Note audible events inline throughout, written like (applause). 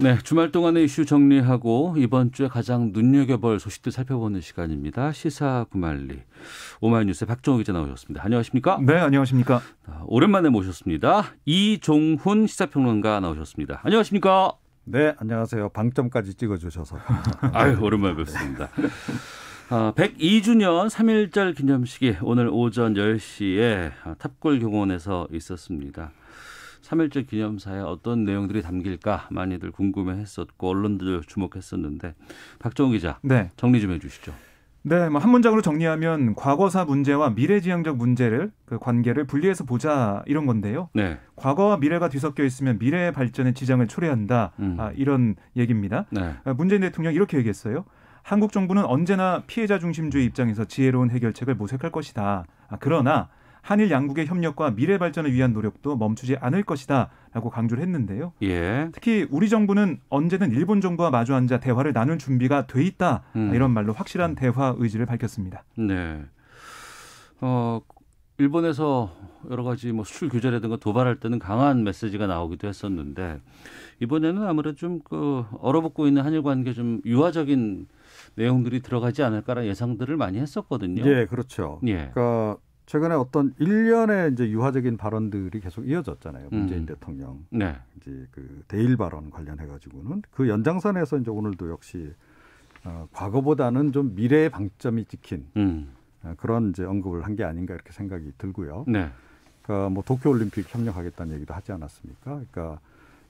네, 주말 동안의 이슈 정리하고 이번 주에 가장 눈여겨볼 소식들 살펴보는 시간입니다. 시사 구말리 오마이뉴스 박정욱 기자 나오셨습니다. 안녕하십니까? 네, 안녕하십니까? 아, 오랜만에 모셨습니다. 이종훈 시사평론가 나오셨습니다. 안녕하십니까? 네, 안녕하세요. 방점까지 찍어주셔서 (laughs) 아유 오랜만에 뵙습니다. 아, 102주년 3.1절 기념식이 오늘 오전 10시에 아, 탑골 경원에서 있었습니다. 3.1절 기념사에 어떤 내용들이 담길까 많이들 궁금해했었고 언론들 주목했었는데 박정우 기자 네. 정리 좀 해주시죠. 네, 뭐한 문장으로 정리하면 과거사 문제와 미래지향적 문제를 그 관계를 분리해서 보자 이런 건데요. 네. 과거와 미래가 뒤섞여 있으면 미래의 발전에 지장을 초래한다 음. 아, 이런 얘기입니다. 네. 아, 문재인 대통령 이렇게 얘기했어요. 한국 정부는 언제나 피해자 중심주의 입장에서 지혜로운 해결책을 모색할 것이다. 아, 그러나 한일 양국의 협력과 미래 발전을 위한 노력도 멈추지 않을 것이다라고 강조를 했는데요. 예. 특히 우리 정부는 언제든 일본 정부와 마주 앉아 대화를 나눌 준비가 돼 있다 음. 이런 말로 확실한 대화 의지를 밝혔습니다. 네. 어, 일본에서 여러 가지 뭐 수출 규제라든가 도발할 때는 강한 메시지가 나오기도 했었는데 이번에는 아무래도 좀 그 얼어붙고 있는 한일 관계 좀 유화적인 내용들이 들어가지 않을까라는 예상들을 많이 했었거든요. 예, 그렇죠. 예. 그러니까 최근에 어떤 일련의 이제 유화적인 발언들이 계속 이어졌잖아요. 음. 문재인 음. 대통령 네. 이제 그 대일 발언 관련해 가지고는 그 연장선에서 이제 오늘도 역시 어, 과거보다는 좀 미래의 방점이 찍힌 음. 어, 그런 이제 언급을 한 게 아닌가 이렇게 생각이 들고요. 네. 그러니까 뭐 도쿄 올림픽 협력하겠다는 얘기도 하지 않았습니까? 그러니까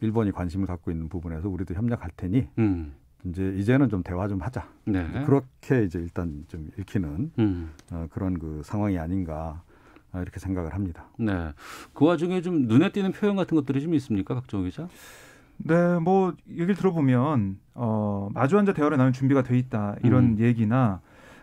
일본이 관심을 갖고 있는 부분에서 우리도 협력할 테니 음. 이제 이제는 좀 대화 좀 하자. 네. 그렇게 이제 일단 좀 읽히는 음. 어, 그런 그 상황이 아닌가 아, 이렇게 생각을 합니다. 네. 그 와중에 좀 눈에 띄는 표현 같은 것들이 좀 있습니까, 박정우 기자? 네, 뭐 얘기를 들어보면 어, 마주 앉아 대화를 나눌 준비가 돼 있다 이런 음. 얘기나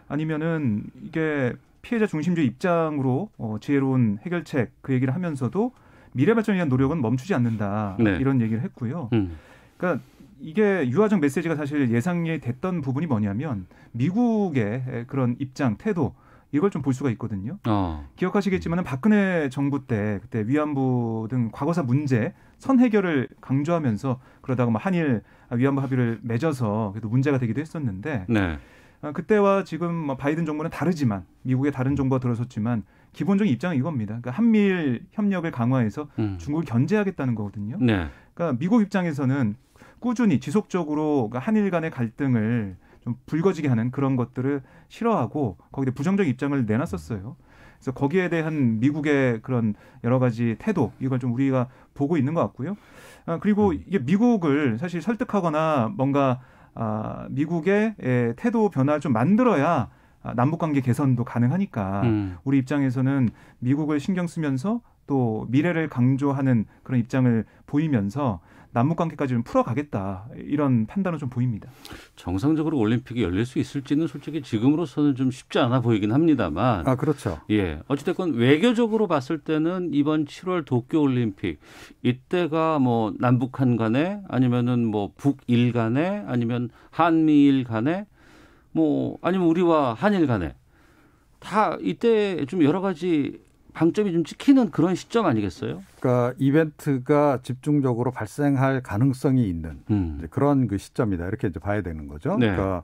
아니면은 이게 피해자 중심주의 입장으로 어, 지혜로운 해결책 그 얘기를 하면서도 미래 발전을 위한 노력은 멈추지 않는다 네. 이런 얘기를 했고요. 음. 그러니까 이게 유화정 메시지가 사실 예상이 됐던 부분이 뭐냐면 미국의 그런 입장 태도 이걸 좀 볼 수가 있거든요. 어. 아. 기억하시겠지만 박근혜 정부 때 그때 위안부 등 과거사 문제 선 해결을 강조하면서 그러다가 뭐 한일 위안부 합의를 맺어서 그래도 문제가 되기도 했었는데 네. 어, 그때와 지금 뭐 바이든 정부는 다르지만 미국의 다른 정부가 들어섰지만 기본적인 입장은 이겁니다. 그러니까 한미일 협력을 강화해서 음. 중국을 견제하겠다는 거거든요. 네. 그러니까 미국 입장에서는 꾸준히 지속적으로 그러니까 한일 간의 갈등을 좀 불거지게 하는 그런 것들을 싫어하고 거기에 부정적 입장을 내놨었어요. 그래서 거기에 대한 미국의 그런 여러 가지 태도 이걸 좀 우리가 보고 있는 것 같고요. 아, 그리고 음. 이게 미국을 사실 설득하거나 뭔가 아, 미국의 예, 태도 변화를 좀 만들어야 아, 남북관계 개선도 가능하니까 음. 우리 입장에서는 미국을 신경 쓰면서 또 미래를 강조하는 그런 입장을 보이면서 남북 관계까지 좀 풀어가겠다 이런 판단은 좀 보입니다. 정상적으로 올림픽이 열릴 수 있을지는 솔직히 지금으로서는 좀 쉽지 않아 보이긴 합니다만. 아 그렇죠. 예, 어찌됐건 외교적으로 봤을 때는 이번 7월 도쿄 올림픽 이때가 뭐 남북한 간에 아니면은 뭐 북일 간에 아니면 한미일 간에 뭐 아니면 우리와 한일 간에 다 이때 좀 여러 가지 방점이 좀 찍히는 그런 시점 아니겠어요? 그러니까 이벤트가 집중적으로 발생할 가능성이 있는 음. 그런 그 시점이다 이렇게 이제 봐야 되는 거죠. 네. 그러니까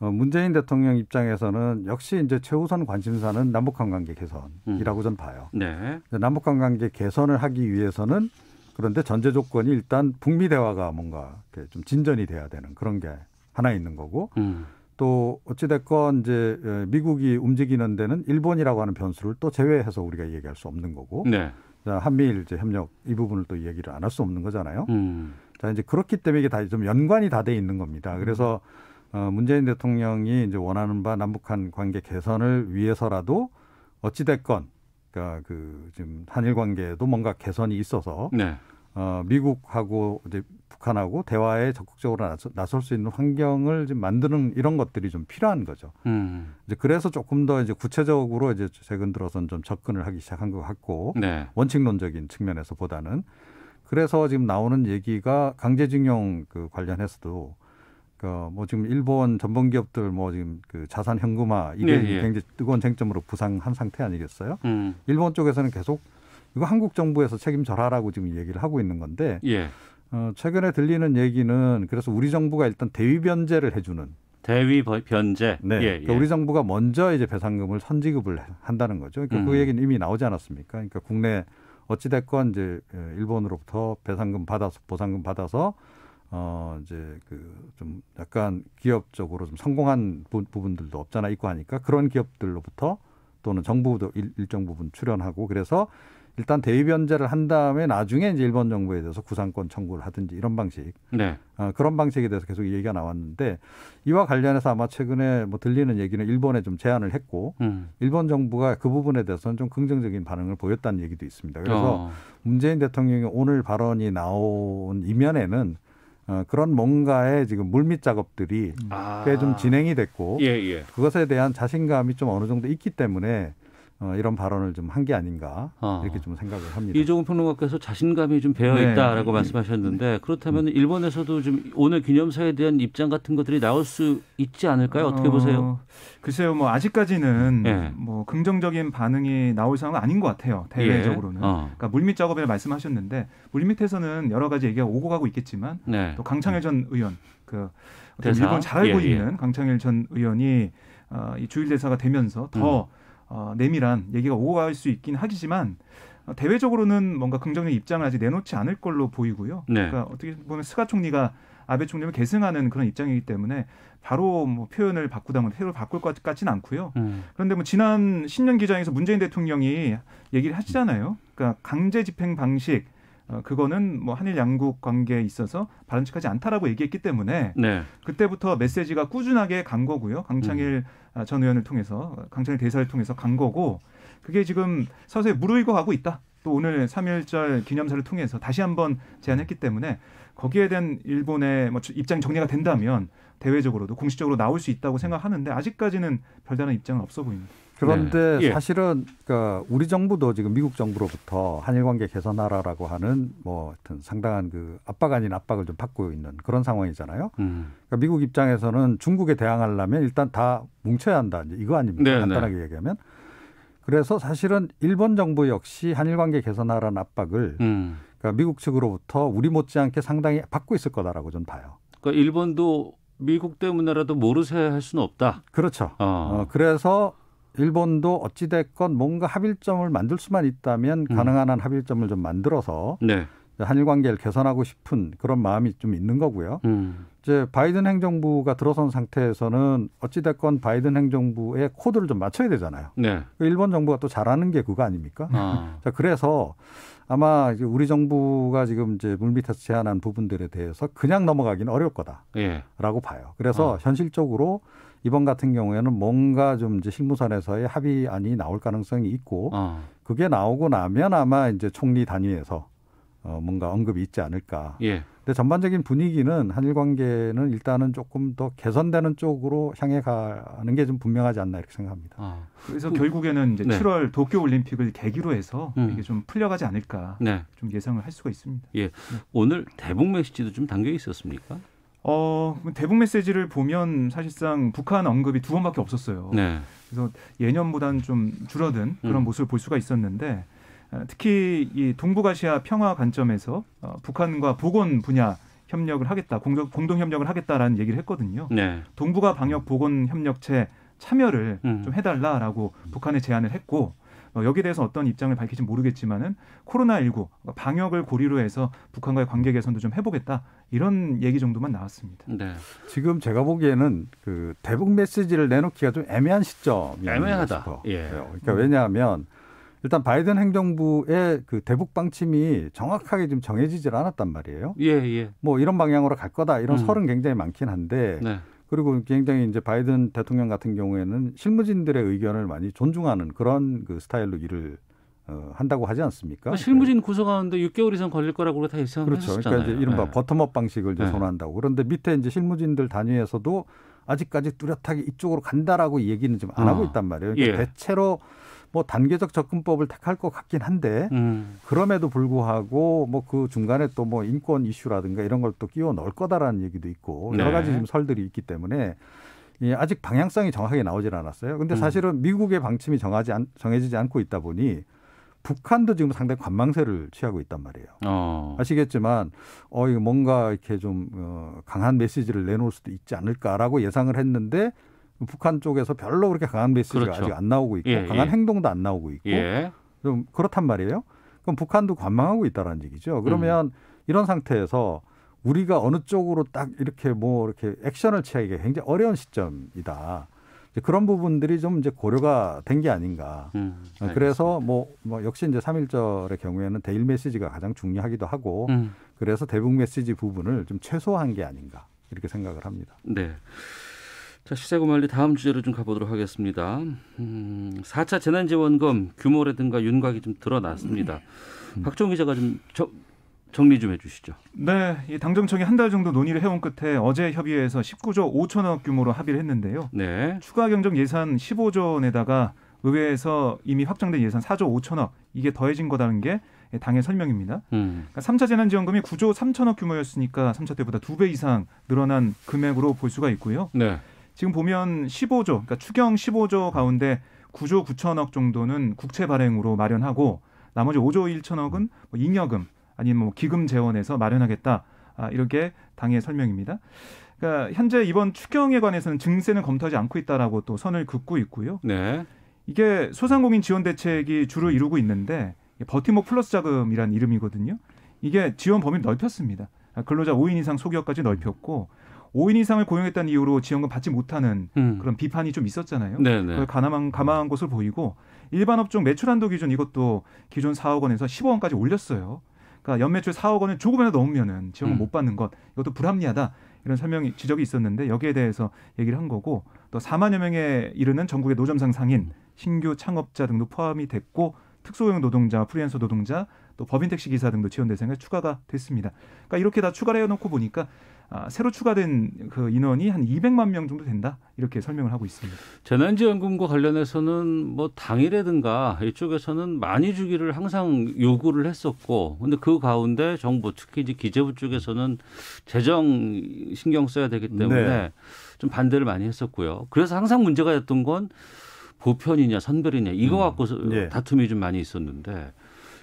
어, 문재인 대통령 입장에서는 역시 이제 최우선 관심사는 남북관계 개선이라고 음. 저는 봐요. 네. 남북관계 개선을 하기 위해서는 그런데 전제 조건이 일단 북미 대화가 뭔가 좀 진전이 돼야 되는 그런 게 하나 있는 거고. 음. 또 어찌됐건 이제 어, 미국이 움직이는 데는 일본이라고 하는 변수를 또 제외해서 우리가 얘기할 수 없는 거고 네. 자, 한미일 이제 협력 이 부분을 또 얘기를 안 할 수 없는 거잖아요. 음. 자 이제 그렇기 때문에 이게 다 좀 연관이 다 돼 있는 겁니다. 음. 그래서 어, 문재인 대통령이 이제 원하는 바 남북한 관계 개선을 위해서라도 어찌 됐건 그러니까 그 지금 한일 관계에도 뭔가 개선이 있어서 네. 어, 미국하고 이제 북한하고 대화에 적극적으로 나설 수 있는 환경을 지 만드는 이런 것들이 좀 필요한 거죠. 음. 이제 그래서 조금 더 이제 구체적으로 이제 최근 들어선 좀 접근을 하기 시작한 것 같고 네. 원칙론적인 측면에서보다는 그래서 지금 나오는 얘기가 강제징용 그 관련해서도 그뭐 지금 일본 전범 기업들 뭐 지금 그 자산 현금화 이게 예, 예, 굉장히 뜨거운 쟁점으로 부상한 상태 아니겠어요? 음. 일본 쪽에서는 계속 이거 한국 정부에서 책임져라라고 지금 얘기를 하고 있는 건데 예. 어, 최근에 들리는 얘기는 그래서 우리 정부가 일단 대위 변제를 해주는 대위 변제. 네. 예, 그러니까 예. 그러니까 우리 정부가 먼저 이제 배상금을 선지급을 한다는 거죠. 그러니까 그 음. 그 얘기는 이미 나오지 않았습니까? 그러니까 국내 어찌 됐건 이제 예, 일본으로부터 배상금 받아서 보상금 받아서 어 이제 그좀 약간 기업적으로 좀 성공한 부, 분들도 없잖아 있고 하니까 그런 기업들로부터 또는 정부도 일, 정 부분 출연하고 그래서 일단 대위 변제를 한 다음에 나중에 이제 일본 정부에 대해서 구상권 청구를 하든지 이런 방식 네. 어, 그런 방식에 대해서 계속 얘기가 나왔는데 이와 관련해서 아마 최근에 뭐 들리는 얘기는 일본에 좀 제안을 했고 음. 일본 정부가 그 부분에 대해서는 좀 긍정적인 반응을 보였다는 얘기도 있습니다. 그래서 어. 문재인 대통령이 오늘 발언이 나온 이면에는 어, 그런 뭔가의 지금 물밑 작업들이 음. 아. 꽤좀 진행이 됐고 예, 예. 그것에 대한 자신감이 좀 어느 정도 있기 때문에 어, 이런 발언을 좀 한 게 아닌가 아. 이렇게 좀 생각을 합니다. 이종훈 평론가께서 자신감이 좀 배어 네. 있다라고 네. 말씀하셨는데 음. 그렇다면 음. 일본에서도 좀 오늘 기념사에 대한 입장 같은 것들이 나올 수 있지 않을까요? 어떻게 어, 보세요? 글쎄요, 뭐 아직까지는 예. 뭐 긍정적인 반응이 나올 상황은 아닌 것 같아요. 대외적으로는. 예. 어. 그러니까 물밑 작업을 말씀하셨는데 물밑에서는 여러 가지 얘기가 오고 가고 있겠지만 네. 또 강창일 전 의원 그 일본 잘 알고 예, 예, 있는 강창일 전 의원이 어, 이 주일 대사가 되면서 더 음. 어, 내밀한 얘기가 오고 갈 수 있긴 하지만 어, 대외적으로는 뭔가 긍정적 입장을 아직 내놓지 않을 걸로 보이고요. 네. 그러니까 어떻게 보면 스가 총리가 아베 총리를 계승하는 그런 입장이기 때문에 바로 뭐 표현을 바꾸다면 새로 뭐 바꿀 것 같지는 않고요. 음. 그런데 뭐 지난 1년 기장에서 문재인 대통령이 얘기를 하시잖아요. 그러니까 강제 집행 방식 어, 그거는 뭐 한일 양국 관계에 있어서 바람직하지 않다라고 얘기했기 때문에 네. 그때부터 메시지가 꾸준하게 간 거고요. 강창일 음. 아, 전 의원을 통해서 강창일 대사를 통해서 간 거고 그게 지금 서서히 무르익어 가고 있다. 또 오늘 3일절 기념사를 통해서 다시 한번 제안했기 때문에 거기에 대한 일본의 뭐 입장 정리가 된다면 대외적으로도 공식적으로 나올 수 있다고 생각하는데 아직까지는 별다른 입장은 없어 보입니다. 그런데 네. 예. 사실은 그니까 우리 정부도 지금 미국 정부로부터 한일 관계 개선하라라고 하는 뭐 하여튼 상당한 그 압박 아닌 압박을 좀 받고 있는 그런 상황이잖아요. 음. 그러니까 미국 입장에서는 중국에 대항하려면 일단 다 뭉쳐야 한다. 이제 이거 아닙니까? 네, 네, 간단하게 얘기하면. 그래서 사실은 일본 정부 역시 한일 관계 개선하라는 압박을 음. 그러니까 미국 측으로부터 우리 못지않게 상당히 받고 있을 거다라고 좀 봐요. 그러니까 일본도 미국 때문에라도 모르쇠 할 수는 없다. 그렇죠. 어. 어, 그래서 일본도 어찌됐건 뭔가 합의점을 만들 수만 있다면 음. 가능한 한합의점을좀 만들어서 네. 한일 관계를 개선하고 싶은 그런 마음이 좀 있는 거고요. 음. 이제 바이든 행정부가 들어선 상태에서는 어찌됐건 바이든 행정부의 코드를 좀 맞춰야 되잖아요. 네. 그 일본 정부가 또 잘하는 게 그거 아닙니까? 아. (laughs) 자, 그래서 아마 우리 정부가 지금 이제 물밑에서 제안한 부분들에 대해서 그냥 넘어가기는 어려울 거다라고 예. 봐요. 그래서 아. 현실적으로 이번 같은 경우에는 뭔가 좀 이제 실무선에서의 합의안이 나올 가능성이 있고 어. 그게 나오고 나면 아마 이제 총리 단위에서 어 뭔가 언급이 있지 않을까. 예. 근데 전반적인 분위기는 한일 관계는 일단은 조금 더 개선되는 쪽으로 향해 가는 게 좀 분명하지 않나 이렇게 생각합니다. 아, 그래서 그, 결국에는 이제 네. 7월 도쿄 올림픽을 계기로 해서 음. 이게 좀 풀려가지 않을까 네. 좀 예상을 할 수가 있습니다. 예. 네. 오늘 대북 메시지도 좀 담겨 있었습니까? 어, 대북 메시지를 보면 사실상 북한 언급이 두 번밖에 없었어요. 네. 그래서 예년보다는 좀 줄어든 그런 음. 모습을 볼 수가 있었는데 아, 특히 이 동북아시아 평화 관점에서 어, 북한과 보건 분야 협력을 하겠다, 공동, 공동 협력을 하겠다라는 얘기를 했거든요. 네. 동북아 방역 보건 협력체 참여를 음. 좀 해달라라고 북한에 제안을 했고 어, 여기에 대해서 어떤 입장을 밝힐지 모르겠지만은 코로나19 어, 방역을 고리로 해서 북한과의 관계 개선도 좀 해보겠다 이런 얘기 정도만 나왔습니다. 네. 지금 제가 보기에는 그 대북 메시지를 내놓기가 좀 애매한 시점이 애매하다. 예. 그러니까 왜냐하면 일단 바이든 행정부의 그 대북 방침이 정확하게 지금 정해지질 않았단 말이에요. 예, 예. 뭐 이런 방향으로 갈 거다 이런 음. 설은 굉장히 많긴 한데 네. 그리고 굉장히 이제 바이든 대통령 같은 경우에는 실무진들의 의견을 많이 존중하는 그런 그 스타일로 일을 어, 한다고 하지 않습니까? 그 실무진 구성하는데 6개월 이상 걸릴 거라고 다예상했 그렇죠. 했었잖아요. 그러니까 이제 이른바 네. 버텀업 방식을 이제 네. 선호한다고. 그런데 밑에 이제 실무진들 단위에서도 아직까지 뚜렷하게 이쪽으로 간다라고 얘기는 지금 안 어. 하고 아, 있단 말이에요. 그러니까 예. 대체로 뭐 단계적 접근법을 택할 것 같긴 한데 음. 그럼에도 불구하고 뭐 그 중간에 또 뭐 인권 이슈라든가 이런 걸 또 끼워 넣을 거다라는 얘기도 있고 네. 여러 가지 지금 설들이 있기 때문에 예, 아직 방향성이 정확하게 나오질 않았어요. 근데 음. 사실은 음. 미국의 방침이 정하지 않, 정해지지 않고 있다 보니 북한도 지금 상당히 관망세를 취하고 있단 말이에요. 어. 아시겠지만 어 이거 뭔가 이렇게 좀 어, 강한 메시지를 내놓을 수도 있지 않을까라고 예상을 했는데 북한 쪽에서 별로 그렇게 강한 메시지가 그렇죠. 아직 안 나오고 있고 예, 예. 강한 예. 행동도 안 나오고 있고 예. 좀 그렇단 말이에요. 그럼 북한도 관망하고 있다라는 얘기죠. 그러면 음. 이런 상태에서 우리가 어느 쪽으로 딱 이렇게 뭐 이렇게 액션을 취하기가 굉장히 어려운 시점이다. 이제 그런 부분들이 좀 이제 고려가 된 게 아닌가. 음, 어, 그래서 뭐, 뭐, 역시 이제 삼일절의 경우에는 대일 메시지가 가장 중요하기도 하고 음. 그래서 대북 메시지 부분을 좀 최소화한 게 아닌가 이렇게 생각을 합니다. 네. 자, 시세고말리 다음 주제로 좀 가보도록 하겠습니다. 음, 4차 재난지원금 규모라든가 윤곽이 좀 드러났습니다. 음. 박종 기자가 좀 저, 정리 좀 해주시죠. 네, 이 당정청이 한 달 정도 논의를 해온 끝에 어제 협의회에서 19조 5천억 규모로 합의를 했는데요. 네. 추가 경정 예산 15조 원에다가 의회에서 이미 확정된 예산 4조 5천억 이게 더해진 거다는게 당의 설명입니다. 음. 그러니까 3차 재난지원금이 9조 3천억 규모였으니까 3차 때보다 2배 이상 늘어난 금액으로 볼 수가 있고요. 네. 지금 보면 15조, 그러니까 추경 15조 가운데 9조 9천억 정도는 국채 발행으로 마련하고 나머지 5조 1천억은 뭐 잉여금 아니면 뭐 기금 재원에서 마련하겠다. 아, 이렇게 당의 설명입니다. 그러니까 현재 이번 추경에 관해서는 증세는 검토하지 않고 있다라고 또 선을 긋고 있고요. 네. 이게 소상공인 지원 대책이 주로 이루고 있는데 버팀목 플러스 자금이란 이름이거든요. 이게 지원 범위를 넓혔습니다. 아, 근로자 5인 이상 소기업까지 넓혔고 5인 이상을 고용했다는 이유로 지원금 받지 못하는 음. 그런 비판이 좀 있었잖아요. 네네. 네. 그걸 가만한 가한 것을 보이고 일반 업종 매출 한도 기준 이것도 기존 4억 원에서 10억 원까지 올렸어요. 그러니까 연매출 4억 원을 조금이라도 넘으면은 지원금 음. 못 받는 것 이것도 불합리하다. 이런 설명이 지적이 있었는데 여기에 대해서 얘기를 한 거고 또 4만여 명에 이르는 전국의 노점상 상인, 신규 창업자 등도 포함이 됐고 특수고용 노동자, 프리랜서 노동자, 또 법인 택시 기사 등도 지원 대상에 추가가 됐습니다. 그러니까 이렇게 다 추가를 해놓고 보니까 아, 새로 추가된 그 인원이 한 200만 명 정도 된다 이렇게 설명을 하고 있습니다. 재난지원금과 관련해서는 뭐당일에든가 이쪽에서는 많이 주기를 항상 요구를 했었고, 근데 그 가운데 정부 특히 이제 기재부 쪽에서는 재정 신경 써야 되기 때문에 네. 좀 반대를 많이 했었고요. 그래서 항상 문제가 됐던 건 보편이냐 선별이냐 이거 갖고 음. 네. 다툼이 좀 많이 있었는데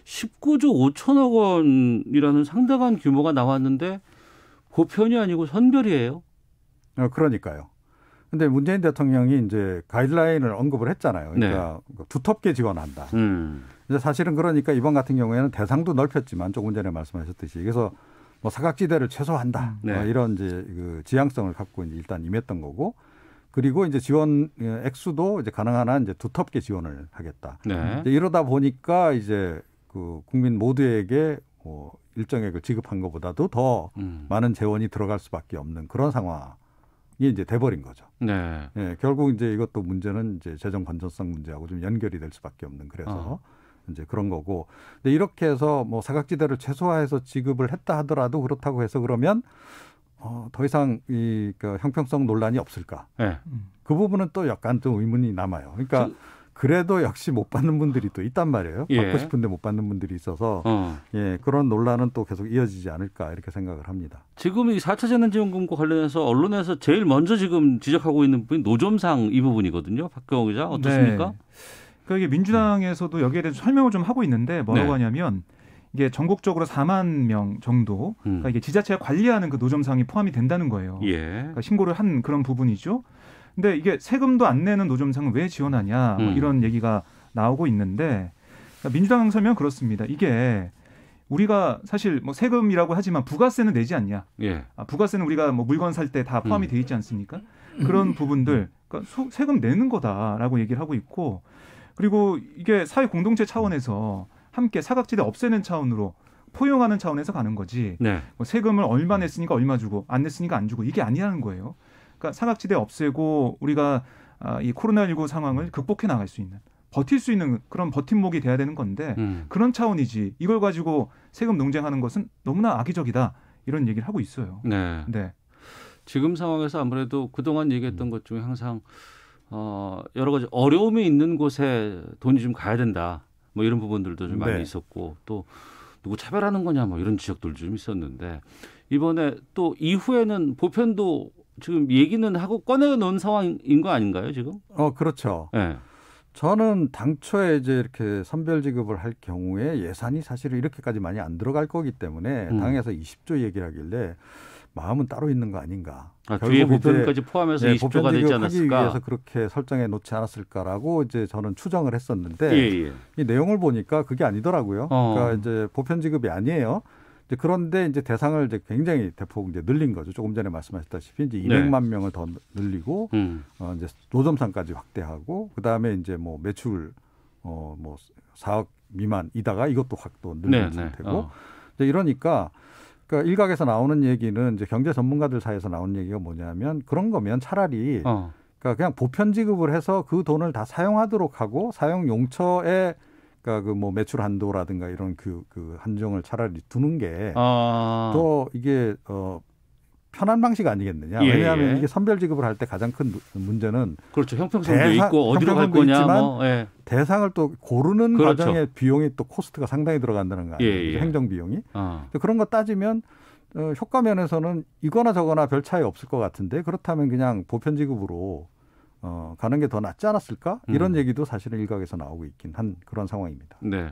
19조 5천억 원이라는 상당한 규모가 나왔는데 보편이 그 아니고 선별이에요. 어, 그러니까요. 근데 문재인 대통령이 이제 가이드라인을 언급을 했잖아요. 네. 그러니까 네. 두텁게 지원한다. 음. 이제 사실은 그러니까 이번 같은 경우에는 대상도 넓혔지만 조금 전에 말씀하셨듯이 그래서 뭐 사각지대를 최소화한다. 음. 뭐 네. 어, 이런 이제 그 지향성을 갖고 이제 일단 임했던 거고 그리고 이제 지원 예, 액수도 이제 가능한 한 이제 두텁게 지원을 하겠다. 네. 이러다 보니까 이제 그 국민 모두에게 뭐 일정액을 그 지급한 것보다도 더 음. 많은 재원이 들어갈 수밖에 없는 그런 상황이 이제 돼버린 거죠. 네. 예, 결국 이제 이것도 문제는 이제 재정 건전성 문제하고 좀 연결이 될 수밖에 없는 그래서 어. 이제 그런 거고. 근데 이렇게 해서 뭐 사각지대를 최소화해서 지급을 했다 하더라도 그렇다고 해서 그러면 어, 더 이상 이 그러니까 형평성 논란이 없을까? 네. 그 부분은 또 약간 좀 의문이 남아요. 그러니까 저... 그래도 역시 못 받는 분들이 또 있단 말이에요. 예. 받고 싶은데 못 받는 분들이 있어서 어. 예, 그런 논란은 또 계속 이어지지 않을까 이렇게 생각을 합니다. 지금 이 4차 재난지원금과 관련해서 언론에서 제일 먼저 지금 지적하고 있는 부분이 노점상 이 부분이거든요. 박경 기자 어떻습니까? 네. 그게 그러니까 민주당에서도 여기에 대해서 설명을 좀 하고 있는데 뭐라고 네. 하냐면 이게 전국적으로 4만 명 정도 그러니까 음. 이게 지자체가 관리하는 그 노점상이 포함이 된다는 거예요. 예. 그러니까 신고를 한 그런 부분이죠. 근데 이게 세금도 안 내는 노점상은 왜 지원하냐 뭐 음. 이런 얘기가 나오고 있는데 그러니까 민주당 설명 그렇습니다. 이게 우리가 사실 뭐 세금이라고 하지만 부가세는 내지 않냐. 예. 아, 부가세는 우리가 뭐 물건 살 때 다 포함이 음. 돼 있지 않습니까? 그런 부분들 그러니까 소, 세금 내는 거다라고 얘기를 하고 있고 그리고 이게 사회 공동체 차원에서 함께 사각지대 없애는 차원으로 포용하는 차원에서 가는 거지. 네. 뭐 세금을 얼마 음. 냈으니까 얼마 주고 안 냈으니까 안 주고 이게 아니라는 거예요. 그러니까 사각지대 없애고 우리가 아, 이 코로나19 상황을 극복해 나갈 수 있는 버틸 수 있는 그런 버팀목이 돼야 되는 건데 음. 그런 차원이지 이걸 가지고 세금 농장하는 것은 너무나 악의적이다 이런 얘기를 하고 있어요. 네. 네. 지금 상황에서 아무래도 그동안 얘기했던 음. 것 중에 항상 어 여러 가지 어려움이 있는 곳에 돈이 좀 가야 된다. 뭐 이런 부분들도 좀 네. 많이 있었고 또 누구 차별하는 거냐 뭐 이런 지적들 도좀 있었는데 이번에 또 이후에는 보편도 지금 얘기는 하고 꺼내놓은 상황인 거 아닌가요, 지금? 어, 그렇죠. 네. 저는 당초에 이제 이렇게 선별 지급을 할 경우에 예산이 사실은 이렇게까지 많이 안 들어갈 거기 때문에 음. 당에서 20조 얘기를 하길래 마음은 따로 있는 거 아닌가. 아, 뒤에 보편까지 포함해서 네, 예, 20조가 되지 않았을까. 위해서 그렇게 설정해 놓지 않았을까라고 이제 저는 추정을 했었는데 예, 예. 이 내용을 보니까 그게 아니더라고요. 어. 그러니까 이제 보편 지급이 아니에요. 이제 그런데 이제 대상을 이제 굉장히 대폭 이제 늘린 거죠. 조금 전에 말씀하셨다시피 이제 200만 네. 명을 더 늘리고 음. 어 이제 노점상까지 확대하고 그다음에 이제 뭐 매출 어 뭐 4억 미만이다가 이것도 확 또 늘린 네, 네. 상태고 네. 어. 이제 이러니까 그러니까 일각에서 나오는 얘기는 이제 경제 전문가들 사이에서 나오는 얘기가 뭐냐면 그런 거면 차라리 어. 그러니까 그냥 보편 지급을 해서 그 돈을 다 사용하도록 하고 사용 용처에 그러니까 그 뭐 매출 한도라든가 이런 그, 그 한정을 차라리 두는 게또 아. 이게 어 편한 방식 아니겠느냐. 예, 왜냐하면 예. 이게 선별 지급을 할 때 가장 큰 문제는 그렇죠. 형평성도 대상, 있고 어디로 갈 거냐 뭐 예. 대상을 또 고르는 그렇죠. 과정에 비용이 또 코스트가 상당히 들어간다는 거 아니에요. 예, 예. 행정 비용이. 아. 그런 거 따지면 어, 효과 면에서는 이거나 저거나 별 차이 없을 것 같은데 그렇다면 그냥 보편 지급으로 어, 가는 게 더 낫지 않았을까? 이런 음. 얘기도 사실은 일각에서 나오고 있긴 한 그런 상황입니다. 네.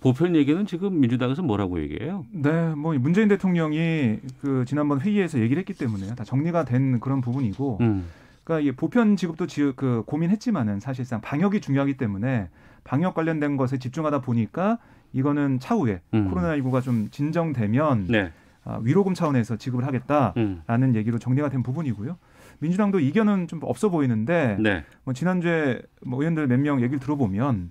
보편 얘기는 지금 민주당에서 뭐라고 얘기해요? 네, 뭐 문재인 대통령이 그 지난번 회의에서 얘기를 했기 때문에 다 정리가 된 그런 부분이고, 음. 그러니까 이 보편 지급도 지, 급그 고민했지만은 사실상 방역이 중요하기 때문에 방역 관련된 것에 집중하다 보니까 이거는 차후에 음. 코로나19가 좀 진정되면 네. 아, 위로금 차원에서 지급을 하겠다라는 음. 얘기로 정리가 된 부분이고요. 민주당도 이견은 좀 없어 보이는데 네. 뭐 지난주에 뭐 의원들 몇 명 얘기를 들어보면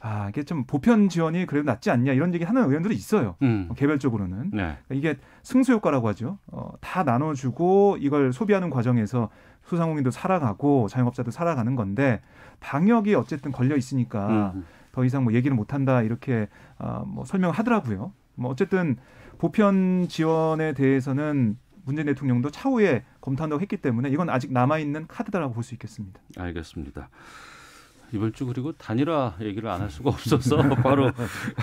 아 이게 좀 보편 지원이 그래도 낫지 않냐 이런 얘기 하는 의원들이 있어요. 음. 뭐 개별적으로는 네. 그러니까 이게 승수 효과라고 하죠. 어, 다 나눠주고 이걸 소비하는 과정에서 소상공인도 살아가고 자영업자도 살아가는 건데 방역이 어쨌든 걸려 있으니까 음. 더 이상 뭐 얘기를 못 한다 이렇게 어, 뭐 설명하더라고요. 뭐 어쨌든 보편 지원에 대해서는 문재인 대통령도 차후에 검토한다고 했기 때문에 이건 아직 남아 있는 카드다라고 볼 수 있겠습니다. 알겠습니다. 이번 주 그리고 단일화 얘기를 안 할 수가 없어서 (laughs) 바로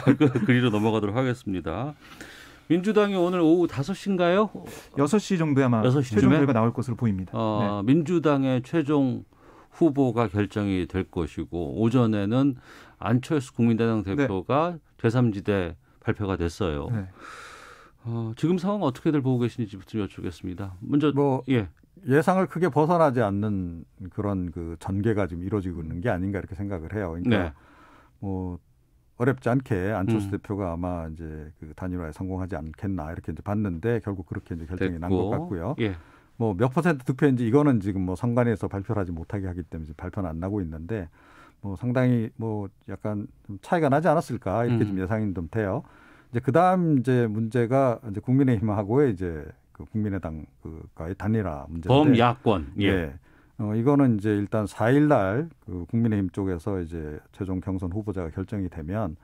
그 그리로 넘어가도록 하겠습니다. 민주당이 오늘 오후 5시인가요? 6시 정도에 아마 6시쯤에? 최종 결과 나올 것으로 보입니다. 어, 네. 민주당의 최종 후보가 결정이 될 것이고 오전에는 안철수 국민대당 네. 대표가 네. 제3지대 발표가 됐어요. 네. 어, 지금 상황 어떻게들 보고 계시는지부터 여쭙겠습니다. 먼저 뭐 예. 예상을 크게 벗어나지 않는 그런 그 전개가 지금 이루어지고 있는 게 아닌가 이렇게 생각을 해요. 그러니까 네. 뭐 어렵지 않게 안철수 음. 대표가 아마 이제 그 단일화에 성공하지 않겠나 이렇게 이제 봤는데 결국 그렇게 이제 결정이 난 것 같고요. 예. 뭐몇 퍼센트 득표인지 이거는 지금 뭐 선관위에서 발표를 하지 못하게 하기 때문에 발표는 안 나고 있는데 뭐 상당히 뭐 약간 차이가 나지 않았을까 이렇게 음. 좀 예상이 좀 돼요. 이제 그다음 이제 문제가 이제 국민의힘하고의 이제 그 국민의당과의 그 단일화 문제인 범야권 예. 예. 어, 이거는 이제 일단 4일날 그 국민의힘 쪽에서 이제 최종 경선 후보자가 결정이 되면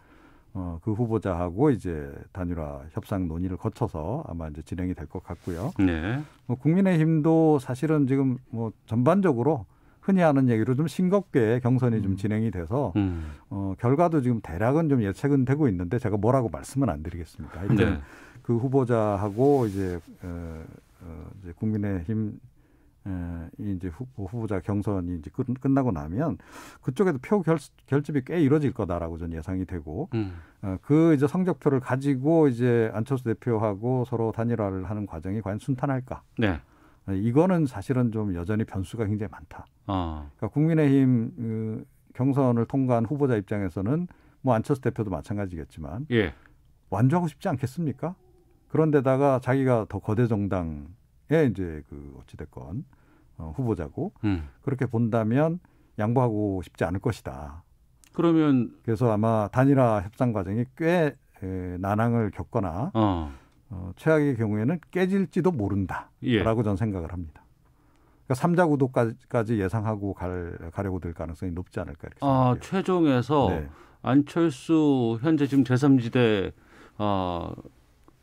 어, 그 후보자하고 이제 단일화 협상 논의를 거쳐서 아마 이제 진행이 될 것 같고요. 네. 뭐 국민의힘도 사실은 지금 뭐 전반적으로 흔히 하는 얘기로 좀 싱겁게 경선이 좀 음. 진행이 돼서 음. 어, 결과도 지금 대략은 좀 예측은 되고 있는데 제가 뭐라고 말씀은 안 드리겠습니다. 하여튼 네. 그 후보자하고 이제, 어, 어, 이제 국민의힘 어, 이 이제 후보자 경선이 이제 끝나고 나면 그쪽에도 표 결, 결집이 꽤 이루어질 거다라고 저는 예상이 되고 음. 어, 그 이제 성적표를 가지고 이제 안철수 대표하고 서로 단일화를 하는 과정이 과연 순탄할까? 네. 이거는 사실은 좀 여전히 변수가 굉장히 많다. 아. 그러니까 국민의힘 그 경선을 통과한 후보자 입장에서는 뭐 안철수 대표도 마찬가지겠지만 예. 완주하고 싶지 않겠습니까? 그런데다가 자기가 더 거대 정당의 이제 그 어찌됐건 어, 후보자고 음. 그렇게 본다면 양보하고 싶지 않을 것이다. 그러면 그래서 아마 단일화 협상 과정이 꽤 난항을 겪거나 어. 어, 최악의 경우에는 깨질지도 모른다라고 예. 저는 생각을 합니다. 그러니까 3자 구도까지 예상하고 갈, 가려고 될 가능성이 높지 않을까 이렇게 아, 생각해요. 아, 최종에서 네. 안철수 현재 지금 제3지대 어,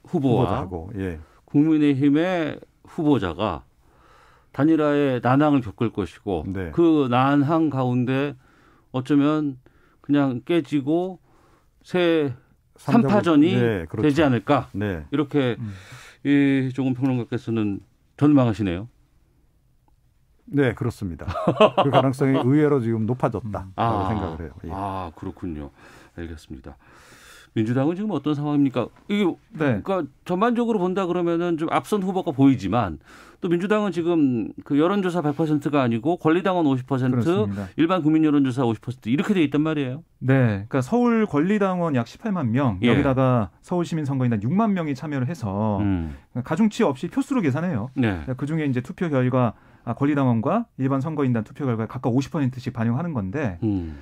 후보와 후보자고, 예. 국민의힘의 후보자가 단일화의 난항을 겪을 것이고 네. 그 난항 가운데 어쩌면 그냥 깨지고 새 삼파전이 네, 그렇죠. 되지 않을까 네. 이렇게 음. 이 조금 평론가께서는 전망하시네요. 네 그렇습니다. 그 가능성이 의외로 지금 높아졌다라 음. 아, 생각을 해요. 예. 아 그렇군요. 알겠습니다. 민주당은 지금 어떤 상황입니까? 이게 네. 그러니까 전반적으로 본다 그러면은 좀 앞선 후보가 보이지만 또 민주당은 지금 그 여론조사 100%가 아니고 권리당원 50%, 그렇습니다. 일반 국민 여론조사 50% 이렇게 돼 있단 말이에요. 네, 그러니까 서울 권리당원 약 18만 명 예. 여기다가 서울 시민 선거인단 6만 명이 참여를 해서 음. 가중치 없이 표수로 계산해요. 네. 그 중에 이제 투표 결과 아, 권리당원과 일반 선거인단 투표 결과 각각 50%씩 반영하는 건데. 음.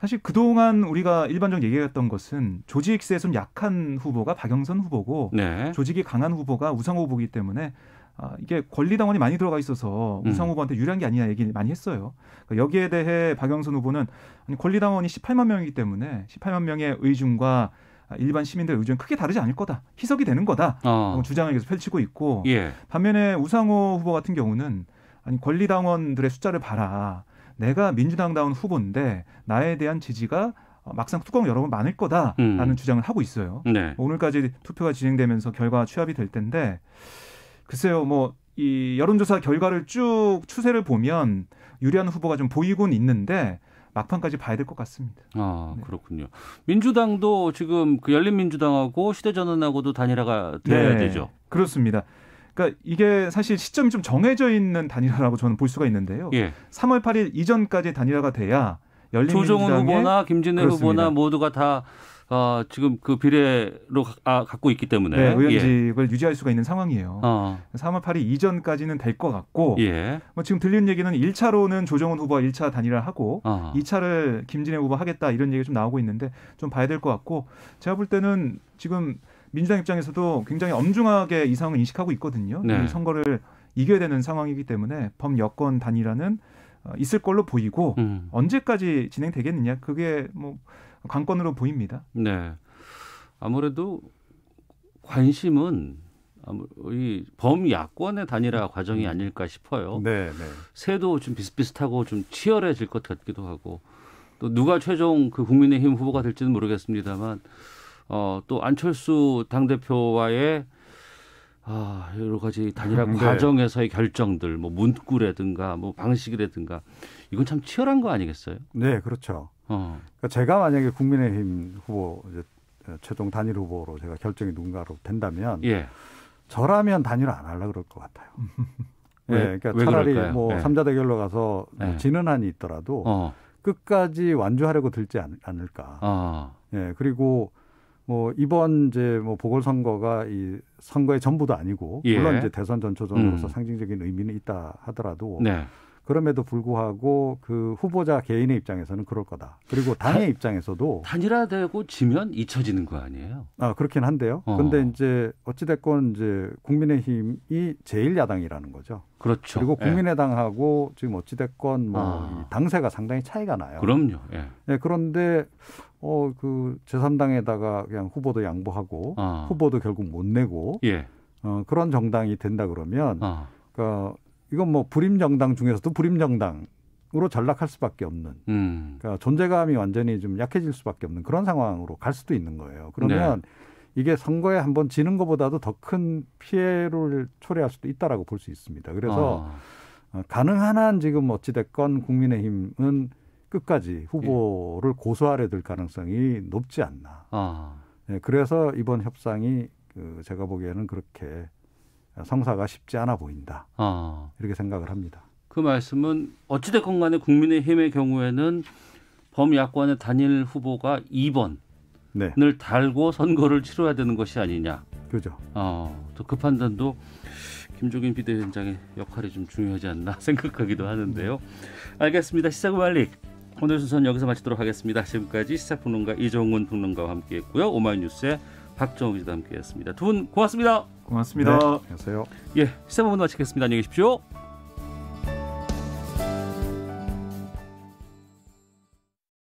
사실 그동안 우리가 일반적으로 얘기했던 것은 조직세에 좀 약한 후보가 박영선 후보고 네. 조직이 강한 후보가 우상호 후보이기 때문에 아, 이게 권리당원이 많이 들어가 있어서 우상 음. 후보한테 유리한 게 아니냐 얘기를 많이 했어요. 그러니까 여기에 대해 박영선 후보는 아니, 권리당원이 18만 명이기 때문에 18만 명의 의중과 일반 시민들 의견 크게 다르지 않을 거다. 희석이 되는 거다. 어. 주장을 계속 펼치고 있고 예. 반면에 우상호 후보 같은 경우는 아니 권리당원들의 숫자를 봐라. 내가 민주당다운 후보인데 나에 대한 지지가 어, 막상 뚜껑 열어보면 많을 거다라는 음. 주장을 하고 있어요. 네. 오늘까지 투표가 진행되면서 결과 취합이 될 텐데 글쎄요, 뭐 이 여론조사 결과를 쭉 추세를 보면 유리한 후보가 좀 보이곤 있는데 막판까지 봐야 될 것 같습니다. 아 네. 그렇군요. 민주당도 지금 그 열린민주당하고 시대전환하고도 단일화가 돼야 네, 되죠. 그렇습니다. 그러니까 이게 사실 시점이 좀 정해져 있는 단일화라고 저는 볼 수가 있는데요. 예. 3월 8일 이전까지 단일화가 돼야 열린민주당의 조정훈 후보나 김진애 그렇습니다. 후보나 모두가 다 어, 지금 그 비례로 가, 아, 갖고 있기 때문에 네, 예. 의원직을 예. 유지할 수가 있는 상황이에요. 어. 3월 8일 이전까지는 될 것 같고 예. 뭐 지금 들리는 얘기는 1차로는 조정훈 후보와 1차 단일화 하고 어. 2차를 김진애 후보 하겠다 이런 얘기 가좀 나오고 있는데 좀 봐야 될 것 같고 제가 볼 때는 지금 민주당 입장에서도 굉장히 엄중하게 이 상황을 인식하고 있거든요. 네. 이 선거를 이겨야 되는 상황이기 때문에 범여권 단일화는 어, 있을 걸로 보이고 음. 언제까지 진행되겠느냐 그게 뭐 관건으로 보입니다. 네. 아무래도 관심은 이 범야권의 단일화 과정이 아닐까 싶어요. 네, 네. 새도 좀 비슷비슷하고 좀 치열해질 것 같기도 하고 또 누가 최종 그 국민의힘 후보가 될지는 모르겠습니다만 어, 또 안철수 당대표와의 아, 여러 가지 단일화 네. 과정에서의 결정들, 뭐 문구라든가 뭐 방식이라든가 이건 참 치열한 거 아니겠어요? 네, 그렇죠. 어. 그러니까 제가 만약에 국민의힘 후보 이제 어, 최종 단일 후보로 제가 결정이 누군가로 된다면 예. 저라면 단일화 안 하려 그럴 것 같아요. 예, (laughs) 네, 그러니까 차라리 그럴까요? 뭐 네. 예. 3자 대결로 가서 네. 지는 한이 있더라도 어. 끝까지 완주하려고 들지 않, 을까 어. 예, 그리고 뭐 이번 이제 뭐 보궐선거가 이 선거의 전부도 아니고 예. 물론 이제 대선 전초전으로서 음. 상징적인 의미는 있다 하더라도 네. 그럼에도 불구하고 그 후보자 개인의 입장에서는 그럴 거다. 그리고 당의 단, 입장에서도 단일화되고 지면 잊혀지는 거 아니에요? 아 그렇긴 한데요. 어. 근데 이제 어찌 됐건 이제 국민의힘이 제일 야당이라는 거죠. 그렇죠. 그리고 예. 국민의당하고 예. 지금 어찌 됐건 뭐 아. 당세가 상당히 차이가 나요. 그럼요. 예. 예 그런데 어, 그 제3당에다가 그냥 후보도 양보하고 아. 후보도 결국 못 내고 예. 어, 그런 정당이 된다 그러면 아. 그니까 이건 뭐 불임 정당 중에서도 불임 정당으로 전락할 수밖에 없는 음. 그니까 존재감이 완전히 좀 약해질 수밖에 없는 그런 상황으로 갈 수도 있는 거예요. 그러면 네. 이게 선거에 한번 지는 것보다도 더 큰 피해를 초래할 수도 있다라고 볼 수 있습니다. 그래서 아. 어, 가능한 한 지금 어찌됐건 국민의힘은 끝까지 후보를 예. 고소하려 될 가능성이 높지 않나. 아. 예, 그래서 이번 협상이 그 제가 보기에는 그렇게 성사가 쉽지 않아 보인다. 아. 이렇게 생각을 합니다. 그 말씀은 어찌됐건 간에 국민의힘의 경우에는 범야권의 단일 후보가 2번을 네. 달고 선거를 치러야 되는 것이 아니냐. 그죠. 어, 그 판단도 김종인 비대위원장의 역할이 좀 중요하지 않나 (laughs) 생각하기도 하는데요. 알겠습니다. 시사구 말리 오늘 순서는 여기서 마치도록 하겠습니다. 지금까지 시사평론가 이종훈 평론가와 함께했고요. 오마이뉴스의 박정우 기자 와 함께했습니다. 두 분 고맙습니다. 고맙습니다. 네, 안녕하세요. 예, 시사본부 마치겠습니다. 안녕히 계십시오.